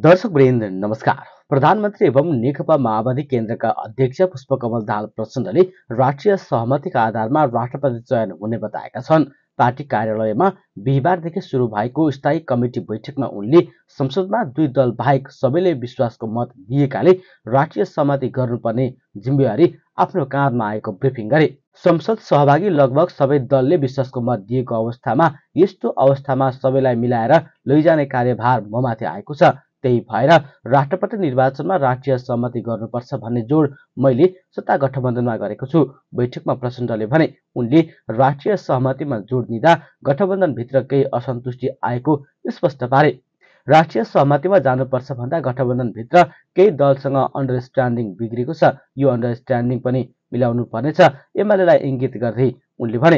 दर्शक वृन्द नमस्कार प्रधानमन्त्री एवं नेकपा माओवादी केन्द्रका अध्यक्ष पुष्पकमल दाहाल प्रचण्डले राष्ट्रिय सहमतिका आधारमा राष्ट्रपति चयन हुने बताएका छन् पार्टी कार्यालयमा बिहिबारदेखि सुरु भएको स्थायी कमिटी बैठकमा उनले संसदमा दुई दल बाहेक सबैले विश्वासको मत दिएकाले राष्ट्रिय सहमति गर्नुपर्ने जिम्मेवारी आफ्नो काँधमा आएको ब्रिफिङ गरे संसद सहभागी लगभग सबै दलले विश्वासको मत दिएको अवस्थामा यस्तो अवस्थामा सबैलाई मिलाएर लैजाने कार्यभार ममाथि आएको छ त्यही भएर राष्ट्रपति निर्वाचनमा राष्ट्रिय सहमति गर्नुपर्छ भन्ने जोड मैले सत्ता गठबन्धनमा गरेको छु बैठकमा प्रचण्डले भने उनले राष्ट्रिय सहमतिमा जोड दिँदा गठबन्धनभित्र केही असन्तुष्टि आएको स्पष्ट पारे राष्ट्रिय सहमतिमा जानुपर्छ भन्दा गठबन्धनभित्र केही दलसँग अन्डरस्ट्यान्डिङ बिग्रेको छ यो अन्डरस्ट्यान्डिङ पनि मिलाउनु पर्नेछ एमालेलाई इङ्गित गर्दै उनले भने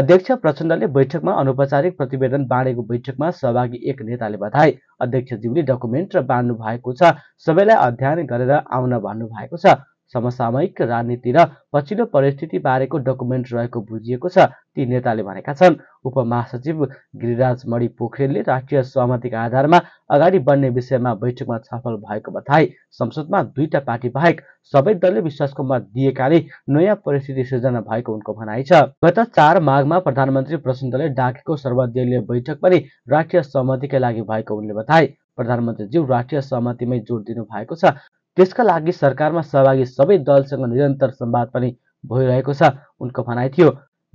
अध्यक्ष प्रचण्डले बैठकमा अनौपचारिक प्रतिवेदन बाँडेको बैठकमा सहभागी एक नेताले बताए अध्यक्षज्यूले डकुमेन्ट र बाँड्नु भएको छ सबैलाई अध्ययन गरेर आउन भन्नु भएको छ समसामयिक राजनीति र पछिल्लो परिस्थिति बारेको डकुमेन्ट रहेको बुझिएको छ ती नेताले भनेका छन् उपमहासचिव गिरिराज मणि पोखरेलले राष्ट्रिय सहमतिका आधारमा अगाडि बढ्ने विषयमा बैठकमा छलफल भएको बताए संसदमा दुईटा पार्टी बाहेक सबै दलले विश्वासको मत दिएकाले नयाँ परिस्थिति सृजना भएको उनको भनाइ छ गत चार माघमा प्रधानमन्त्री प्रचण्डले डाकेको सर्वदलीय बैठक पनि राष्ट्रिय सहमतिकै लागि भएको उनले बताए प्रधानमन्त्रीज्यू राष्ट्रिय सहमतिमै जोड दिनु भएको छ त्यसका लागि सरकारमा सहभागी सबै दलसँग निरन्तर संवाद पनि भइरहेको छ उनको भनाइ थियो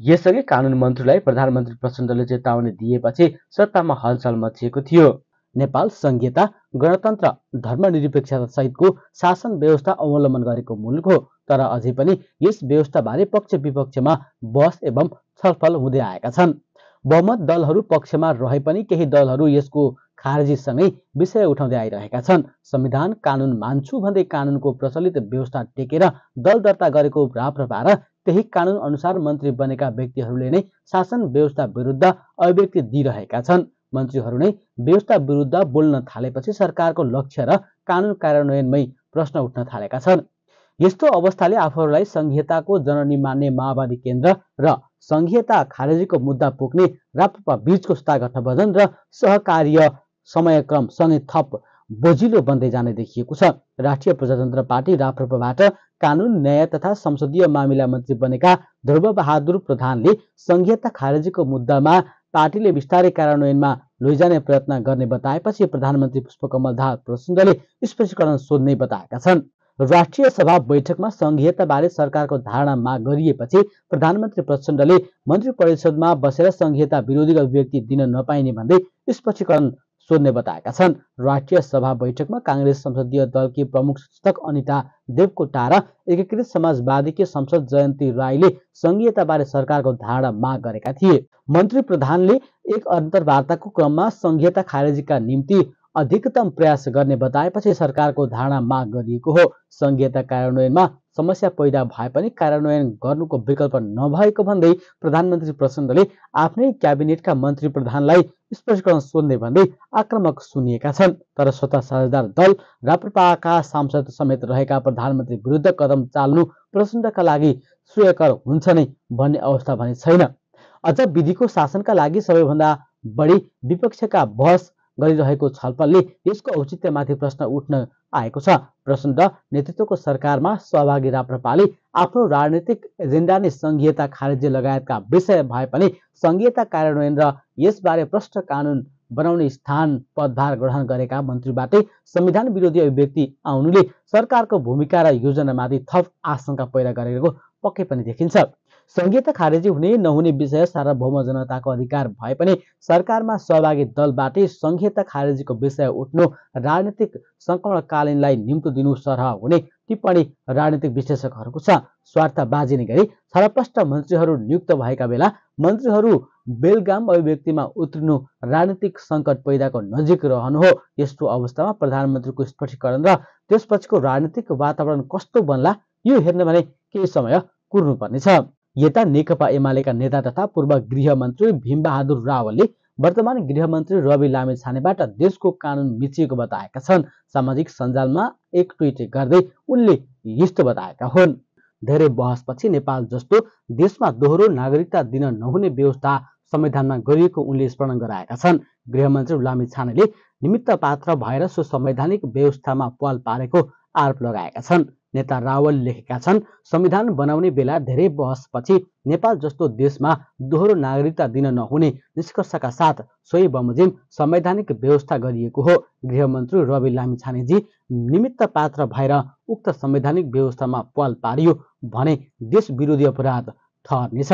यसअघि कानुन मन्त्रीलाई प्रधानमन्त्री प्रचण्डले चेतावनी दिएपछि सत्तामा हलचल मचिएको थियो नेपाल संहिता गणतन्त्र धर्मनिरपेक्षता सहितको शासन व्यवस्था अवलम्बन गरेको मुलुक हो तर अझै पनि यस व्यवस्थाबारे पक्ष विपक्षमा बहस एवं छलफल हुँदै आएका छन् बहुमत दलहरू पक्षमा रहे पनि केही दलहरू यसको खारेजीसँगै विषय उठाउँदै आइरहेका छन् संविधान कानुन मान्छु भन्दै कानुनको प्रचलित व्यवस्था टेकेर दल दर्ता गरेको राप्रपा र त्यही कानुन अनुसार मन्त्री बनेका व्यक्तिहरूले नै शासन व्यवस्था विरुद्ध अभिव्यक्ति दिइरहेका छन् मन्त्रीहरू नै व्यवस्था विरुद्ध बोल्न थालेपछि सरकारको लक्ष्य र कानुन कार्यान्वयनमै प्रश्न उठ्न थालेका छन् यस्तो अवस्थाले आफूहरूलाई संहिताको जननी मान्ने माओवादी केन्द्र र संहिता खारेजीको मुद्दा पुग्ने राप्रपा बीचको स्था गठबन्धन र सहकार्य समयक्रम सँगै थप बजिलो बन्दै जाने देखिएको छ राष्ट्रिय प्रजातन्त्र पार्टी राप्रपाबाट कानुन न्याय तथा संसदीय मामिला मन्त्री बनेका ध्रुव बहादुर प्रधानले संघीयता खारेजीको मुद्दामा पार्टीले बिस्तारै कार्यान्वयनमा लैजाने प्रयत्न गर्ने बताएपछि प्रधानमन्त्री पुष्पकमल दाहाल प्रचण्डले स्पष्टीकरण सोध्ने बताएका छन् राष्ट्रिय सभा बैठकमा संघीयताबारे सरकारको धारणा माग गरिएपछि प्रधानमन्त्री प्रचण्डले मन्त्री परिषदमा बसेर संघीयता विरोधी अभिव्यक्ति दिन नपाइने भन्दै स्पष्टीकरण सोध्ने बताएका छन् राष्ट्रिय सभा बैठकमा काङ्ग्रेस संसदीय दलकी प्रमुख सूचक अनिता देवकोटा र एकीकृत समाजवादीकी सांसद जयन्ती राईले सङ्घीयताबारे सरकारको धारणा माग गरेका थिए मन्त्री प्रधानले एक अन्तर्वार्ताको क्रममा सङ्घीयता खारेजीका निम्ति अधिकतम प्रयास गर्ने बताएपछि सरकारको धारणा माग गरिएको हो सङ्घीयता कार्यान्वयनमा समस्या पैदा भए पनि कार्यान्वयन गर्नुको विकल्प नभएको भन्दै प्रधानमन्त्री प्रचण्डले आफ्नै क्याबिनेटका मन्त्री प्रधानलाई स्पष्टीकरण सोध्ने भन्दै आक्रमक सुनिएका छन् तर स्वतः साझेदार दल राप्रपाका सांसद समेत रहेका प्रधानमन्त्री विरुद्ध कदम चाल्नु प्रचण्डका लागि श्रेयकर हुन्छ नै भन्ने अवस्था भने छैन अझ विधिको शासनका लागि सबैभन्दा बढी विपक्षका बहस गरिरहेको छलफलले यसको औचित्यमाथि प्रश्न उठ्न आएको छ प्रचण्ड नेतृत्वको सरकारमा सहभागी राप्रपाले आफ्नो राजनीतिक एजेन्डा नै सङ्घीयता खारेजी लगायतका विषय भए पनि सङ्घीयता कार्यान्वयन र यसबारे प्रष्ट कानुन बनाउने स्थान पदभार ग्रहण गरेका मन्त्रीबाटै संविधान विरोधी अभिव्यक्ति आउनुले सरकारको भूमिका र योजनामाथि थप आशंका पैदा गरेको पक्कै पनि देखिन्छ संघीयता खारेजी हुने नहुने विषय सार्वभौम जनताको अधिकार भए पनि सरकारमा सहभागी दलबाटै संघीयता खारेजीको विषय उठ्नु राजनीतिक सङ्क्रमणकालीनलाई निम्तो दिनु सरह हुने टिप्पणी राजनीतिक विश्लेषकहरूको छ स्वार्थ बाजिने गरी छरपष्ट मन्त्रीहरू नियुक्त भएका बेला मन्त्रीहरू बेलगाम अभिव्यक्तिमा उत्रिनु राजनीतिक सङ्कट पैदाको नजिक रहनु हो यस्तो अवस्थामा प्रधानमन्त्रीको स्पष्टीकरण र त्यसपछिको राजनीतिक वातावरण कस्तो बन्ला यो हेर्न भने केही समय कुर्नुपर्नेछ यता नेकपा एमालेका नेता तथा पूर्व गृहमन्त्री भीमबहादुर रावलले वर्तमान गृहमन्त्री रवि लामे छानेबाट देशको कानुन मिचिएको बताएका छन् सामाजिक सञ्जालमा एक ट्विट गर्दै उनले यस्तो बताएका हुन् धेरै बहसपछि नेपाल जस्तो देशमा दोहोरो नागरिकता दिन नहुने व्यवस्था संविधानमा गरिएको उनले स्मरण गराएका छन् गृहमन्त्री लामी छानेले निमित्त पात्र भएर सो संवैधानिक व्यवस्थामा पाल पारेको आरोप लगाएका छन् नेता रावल लेखेका छन् संविधान बनाउने बेला धेरै बहसपछि नेपाल जस्तो देशमा दोहोरो नागरिकता दिन नहुने निष्कर्षका साथ सोही बमोजिम संवैधानिक व्यवस्था गरिएको हो गृहमन्त्री रवि लामिछानेजी निमित्त पात्र भएर उक्त संवैधानिक व्यवस्थामा पाल पारियो भने देश विरोधी अपराध ठहर्नेछ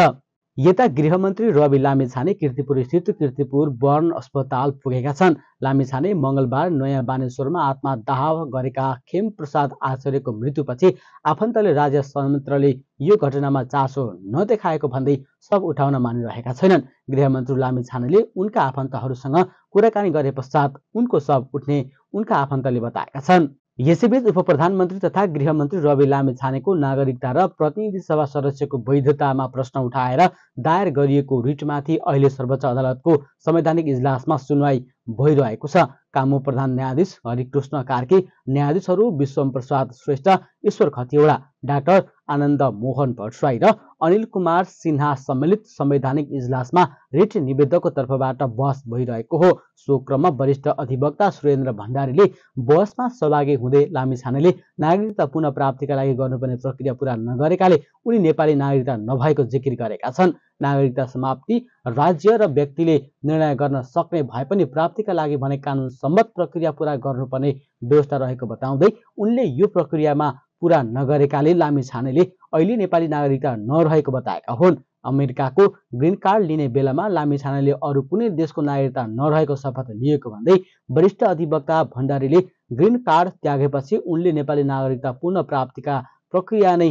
यता गृहमन्त्री रवि लामिछाने किर्तिपुर स्थित किर्तिपुर वर्ण अस्पताल पुगेका छन् लामिछाने मङ्गलबार नयाँ बानेश्वरमा आत्मदाह गरेका खेम प्रसाद आचार्यको मृत्युपछि आफन्तले राज्य संयन्त्रले यो घटनामा चासो नदेखाएको भन्दै सब उठाउन मानिरहेका छैनन् गृहमन्त्री लामिछानेले उनका आफन्तहरूसँग कुराकानी गरे पश्चात उनको सब उठ्ने उनका आफन्तले बताएका छन् यसैबीच उप प्रधानमन्त्री तथा गृहमन्त्री रवि लामे छानेको नागरिकता र प्रतिनिधि सभा सदस्यको वैधतामा प्रश्न उठाएर दायर गरिएको रिटमाथि अहिले सर्वोच्च अदालतको संवैधानिक इजलासमा सुनवाई भइरहेको छ कामु प्रधान न्यायाधीश हरिकृष्ण कार्की न्यायाधीशहरू विश्वम प्रसाद श्रेष्ठ ईश्वर खतिवडा डाक्टर आनन्द मोहन भट्टराई र अनिल कुमार सिन्हा सम्मिलित संवैधानिक इजलासमा रिट निवेदकको तर्फबाट बहस भइरहेको हो सो क्रममा वरिष्ठ अधिवक्ता सुरेन्द्र भण्डारीले बहसमा सहभागी हुँदै लामिछानेले नागरिकता पुनः प्राप्तिका लागि गर्नुपर्ने प्रक्रिया पुरा नगरेकाले उनी नेपाली नागरिकता नभएको जिकिर गरेका छन् नागरिकता समाप्ति राज्य र व्यक्तिले निर्णय गर्न सक्ने भए पनि प्राप्तिका लागि भने कानुन सम्मत प्रक्रिया पुरा गर्नुपर्ने व्यवस्था रहेको बताउँदै उनले यो प्रक्रियामा पुरा नगरेकाले छानेले अहिले नेपाली नागरिकता नरहेको बताएका हुन् अमेरिकाको ग्रिन कार्ड लिने बेलामा छानेले अरू कुनै देशको नागरिकता नरहेको शपथ लिएको भन्दै वरिष्ठ अधिवक्ता भण्डारीले ग्रिन कार्ड त्यागेपछि उनले नेपाली नागरिकता पुनः प्राप्तिका प्रक्रिया नै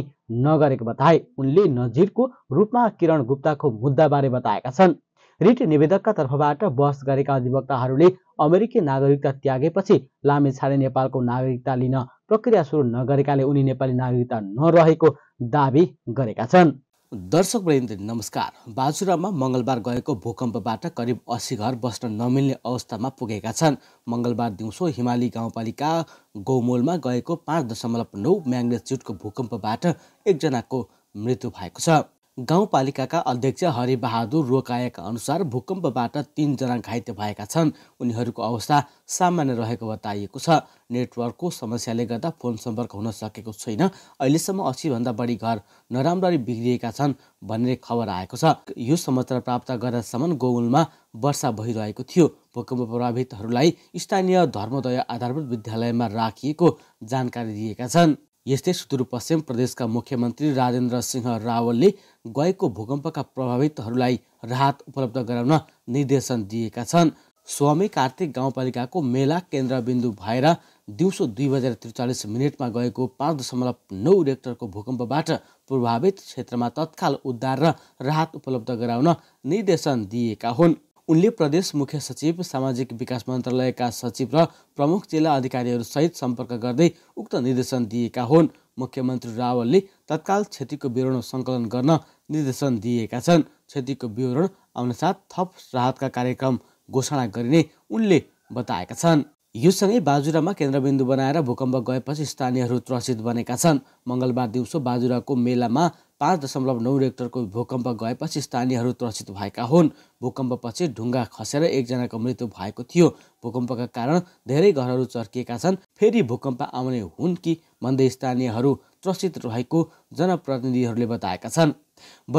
नगरेको बताए उनले नजिरको रूपमा किरण गुप्ताको मुद्दाबारे बताएका छन् रिट निवेदकका तर्फबाट बहस गरेका अधिवक्ताहरूले अमेरिकी नागरिकता त्यागेपछि लामे छाडे नेपालको नागरिकता लिन प्रक्रिया सुरु नगरेकाले उनी नेपाली नागरिकता नरहेको दावी गरेका छन् दर्शक वृन्द नमस्कार बाजुरामा मङ्गलबार गएको भूकम्पबाट करिब अस्सी घर बस्न नमिल्ने अवस्थामा पुगेका छन् मङ्गलबार दिउँसो हिमाली गाउँपालिका गौमोलमा गएको पाँच दशमलव नौ म्याग्नेच्युटको भूकम्पबाट एकजनाको मृत्यु भएको छ गाउँपालिकाका अध्यक्ष हरिबहादुर रोकाएका अनुसार भूकम्पबाट तिनजना घाइते भएका छन् उनीहरूको अवस्था सामान्य रहेको बताइएको छ नेटवर्कको समस्याले गर्दा फोन सम्पर्क हुन सकेको छैन अहिलेसम्म अस्सीभन्दा बढी घर नराम्ररी बिग्रिएका छन् भन्ने खबर आएको छ यो समाचार प्राप्त गर्दासम्म गोगुलमा वर्षा भइरहेको थियो भूकम्प प्रभावितहरूलाई स्थानीय धर्मोदय आधारभूत विद्यालयमा राखिएको जानकारी दिएका छन् यस्तै सुदूरपश्चिम प्रदेशका मुख्यमन्त्री राजेन्द्र सिंह रावलले गएको भूकम्पका प्रभावितहरूलाई राहत उपलब्ध गराउन निर्देशन दिएका छन् स्वामी कार्तिक गाउँपालिकाको मेला केन्द्रबिन्दु भएर दिउँसो दुई बजेर त्रिचालिस मिनटमा गएको पाँच दशमलव नौ रेक्टरको भूकम्पबाट प्रभावित क्षेत्रमा तत्काल उद्धार र राहत उपलब्ध गराउन निर्देशन दिएका हुन् उनले प्रदेश मुख्य सचिव सामाजिक विकास मन्त्रालयका सचिव र प्रमुख जिल्ला अधिकारीहरूसहित सम्पर्क गर्दै उक्त निर्देशन दिएका हुन् मुख्यमन्त्री रावलले तत्काल क्षतिको विवरण सङ्कलन गर्न निर्देशन दिएका छन् क्षतिको विवरण आउनसाथ थप राहतका कार्यक्रम घोषणा गरिने उनले बताएका छन् यो सँगै बाजुरामा केन्द्रबिन्दु बनाएर भूकम्प गएपछि स्थानीयहरू त्रसित बनेका छन् मङ्गलबार दिउँसो बाजुराको मेलामा पाँच दशमलव नौ रेक्टरको भूकम्प गएपछि स्थानीयहरू त्रसित भएका हुन् भूकम्पपछि ढुङ्गा खसेर एकजनाको मृत्यु भएको थियो भूकम्पका कारण धेरै घरहरू चर्किएका छन् फेरि भूकम्प आउने हुन् कि भन्दै स्थानीयहरू त्रसित रहेको जनप्रतिनिधिहरूले बताएका छन्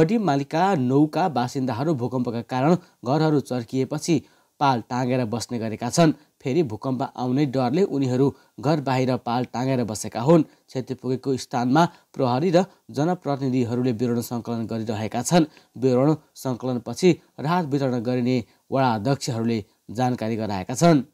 बडी मालिका नौका बासिन्दाहरू भूकम्पका कारण घरहरू चर्किएपछि पाल टाँगेर बस्ने गरेका छन् फेरि भूकम्प आउने डरले उनीहरू घर बाहिर पाल टाँगेर बसेका हुन् क्षति पुगेको स्थानमा प्रहरी र जनप्रतिनिधिहरूले विवरण सङ्कलन गरिरहेका छन् विवरण सङ्कलनपछि राहत वितरण गरिने वडा अध्यक्षहरूले जानकारी गराएका छन्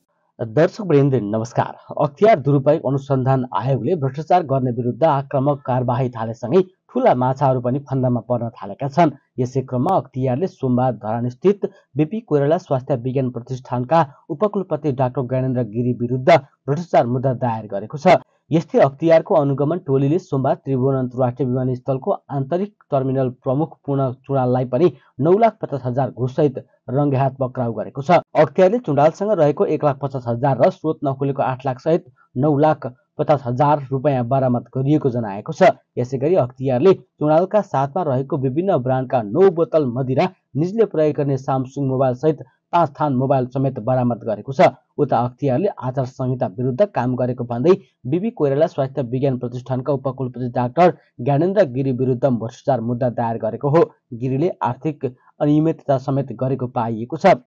दर्शक वृन्द नमस्कार अख्तियार दुरुपयोग अनुसन्धान आयोगले भ्रष्टाचार गर्ने विरुद्ध आक्रमक कारवाही थालेसँगै ठुला माछाहरू पनि फन्दामा पर्न थालेका छन् यसै क्रममा अख्तियारले सोमबार धरानस्थित बिपी कोइराला स्वास्थ्य विज्ञान प्रतिष्ठानका उपकुलपति डाक्टर ज्ञानेन्द्र गिरी विरुद्ध भ्रष्टाचार मुद्दा दायर गरेको छ यस्तै अख्तियारको अनुगमन टोलीले सोमबार त्रिभुवन अन्तर्राष्ट्रिय विमानस्थलको आन्तरिक टर्मिनल प्रमुख पूर्ण चुडाललाई पनि नौ लाख पचास हजार घुससहित रङ्गेहात पक्राउ गरेको छ अख्तियारले चुडालसँग रहेको एक लाख पचास हजार र स्रोत नखुलेको आठ लाख सहित नौ लाख पचास हजार रुपियाँ बरामद गरिएको जनाएको छ यसै गरी अख्तियारले चुनावका साथमा रहेको विभिन्न ब्रान्डका नौ बोतल मदिरा निजले प्रयोग गर्ने सामसुङ मोबाइल सहित पाँच थान मोबाइल समेत बरामद गरेको छ उता अख्तियारले आचार संहिता विरुद्ध काम गरेको भन्दै बिबी कोइराला स्वास्थ्य विज्ञान प्रतिष्ठानका उपकुलपति डाक्टर ज्ञानेन्द्र गिरी विरुद्ध भ्रष्टाचार मुद्दा दायर गरेको हो गिरीले आर्थिक अनियमितता समेत गरेको पाइएको छ